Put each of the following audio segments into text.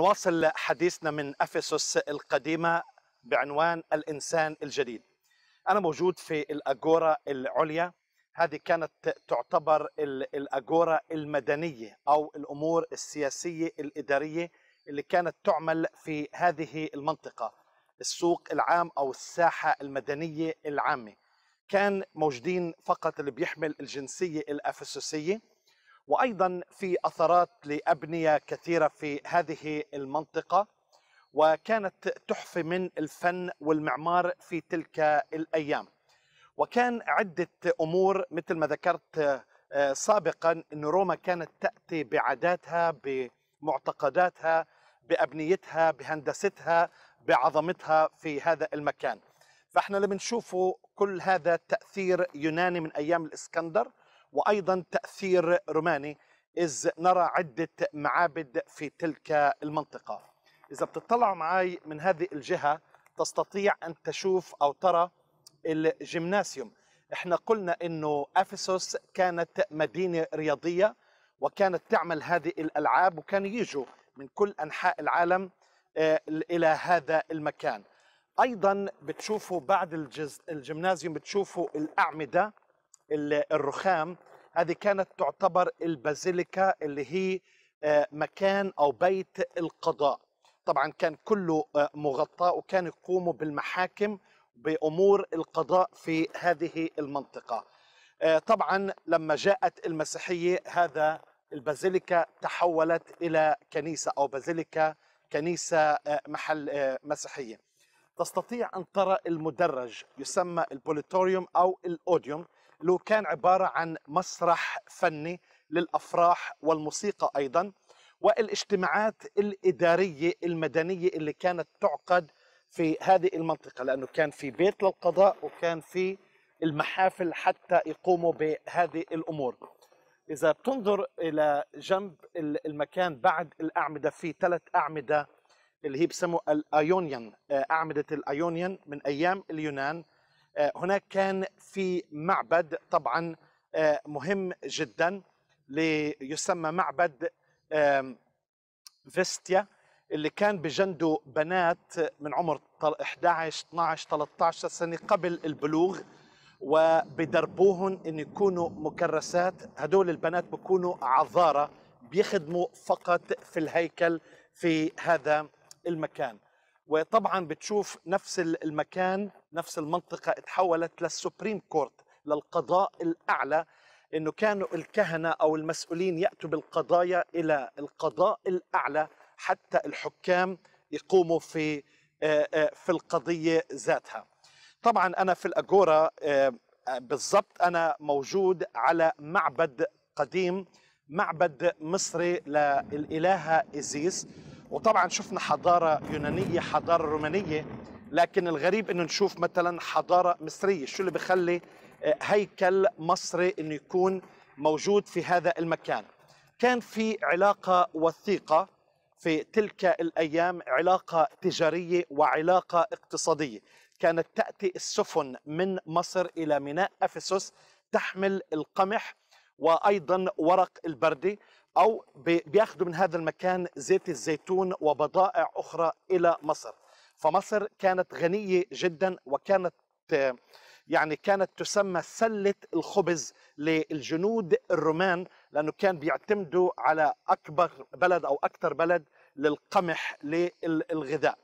ونواصل حديثنا من افسس القديمه بعنوان الانسان الجديد. انا موجود في الاجوره العليا هذه كانت تعتبر الاجوره المدنيه او الامور السياسيه الاداريه اللي كانت تعمل في هذه المنطقه السوق العام او الساحه المدنيه العامه. كان موجودين فقط اللي بيحمل الجنسيه الافسسيه وايضا في اثرات لابنيه كثيره في هذه المنطقه وكانت تحفه من الفن والمعمار في تلك الايام وكان عده امور مثل ما ذكرت آه، سابقا ان روما كانت تاتي بعاداتها بمعتقداتها بابنيتها بهندستها بعظمتها في هذا المكان فاحنا اللي بنشوفه كل هذا تاثير يوناني من ايام الاسكندر وأيضا تأثير روماني إذ نرى عدة معابد في تلك المنطقة إذا بتطلعوا معي من هذه الجهة تستطيع أن تشوف أو ترى الجيمناسيوم احنا قلنا انه افسوس كانت مدينه رياضيه وكانت تعمل هذه الالعاب وكانوا يجوا من كل انحاء العالم آه، الى هذا المكان ايضا بتشوفوا بعد الجيمنازيوم بتشوفوا الاعمده الرخام هذه كانت تعتبر البازيليكا اللي هي آه، مكان او بيت القضاء طبعا كان كله آه، مغطى وكان يقوموا بالمحاكم بامور القضاء في هذه المنطقه آه، طبعا لما جاءت المسيحيه هذا البازيليكا تحولت الى كنيسه او بازيليكا كنيسه محل مسيحيه تستطيع ان ترى المدرج يسمى البوليتوريوم او الاوديوم لو كان عبارة عن مسرح فني للأفراح والموسيقى أيضا والاجتماعات الإدارية المدنية اللي كانت تعقد في هذه المنطقة لأنه كان في بيت للقضاء وكان في المحافل حتى يقوموا بهذه الأمور إذا تنظر إلى جنب المكان بعد الأعمدة في ثلاث أعمدة اللي هي بسموا الأيونيان آه، أعمدة الأيونيان من أيام اليونان آه، هناك كان في معبد طبعا آه، مهم جدا ليسمى معبد فيستيا اللي كان بجنده بنات من عمر 11 12 13 سنه قبل البلوغ وبدربوهن ان يكونوا مكرسات هدول البنات بكونوا عذاره بيخدموا فقط في الهيكل في هذا المكان وطبعا بتشوف نفس المكان نفس المنطقة اتحولت للسوبريم كورت للقضاء الأعلى أنه كانوا الكهنة أو المسؤولين يأتوا بالقضايا إلى القضاء الأعلى حتى الحكام يقوموا في آه، آه، في القضية ذاتها طبعا أنا في الأجورا آه، بالضبط أنا موجود على معبد قديم معبد مصري للإلهة إزيس وطبعا شفنا حضاره يونانيه حضاره رومانيه لكن الغريب انه نشوف مثلا حضاره مصريه شو اللي بخلي آه، هيكل مصري انه يكون موجود في هذا المكان كان في علاقه وثيقه في تلك الايام علاقه تجاريه وعلاقه اقتصاديه كانت تاتي السفن من مصر الى ميناء افسس تحمل القمح وايضا ورق البردي أو بياخذوا من هذا المكان زيت الزيتون وبضائع أخرى إلى مصر فمصر كانت غنية جدا وكانت يعني كانت تسمى سلة الخبز للجنود الرومان لأنه كان بيعتمدوا على أكبر بلد أو أكثر بلد للقمح للغذاء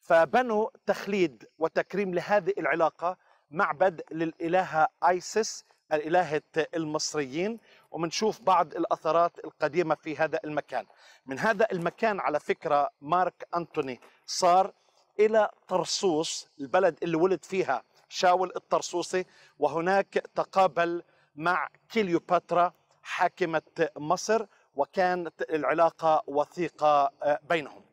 فبنوا تخليد وتكريم لهذه العلاقة معبد للإلهة آيسيس الإلهة المصريين ومنشوف بعض الأثرات القديمة في هذا المكان من هذا المكان على فكرة مارك أنتوني صار إلى طرسوس البلد اللي ولد فيها شاول الطرسوسي وهناك تقابل مع كليوباترا حاكمة مصر وكانت العلاقة وثيقة آه، بينهم